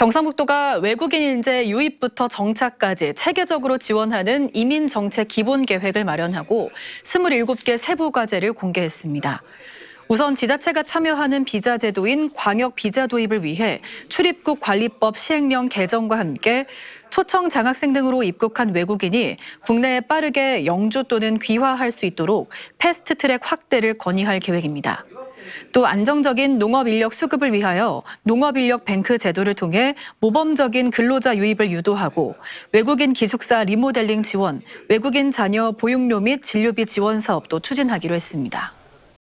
경상북도가 외국인 인재 유입부터 정착까지 체계적으로 지원하는 이민 정책 기본 계획을 마련하고 27개 세부 과제를 공개했습니다. 우선 지자체가 참여하는 비자 제도인 광역 비자 도입을 위해 출입국 관리법 시행령 개정과 함께 초청 장학생 등으로 입국한 외국인이 국내에 빠르게 영주 또는 귀화할 수 있도록 패스트 트랙 확대를 건의할 계획입니다. 또 안정적인 농업 인력 수급을 위하여 농업 인력 뱅크 제도를 통해 모범적인 근로자 유입을 유도하고 외국인 기숙사 리모델링 지원, 외국인 자녀 보육료 및 진료비 지원 사업도 추진하기로 했습니다.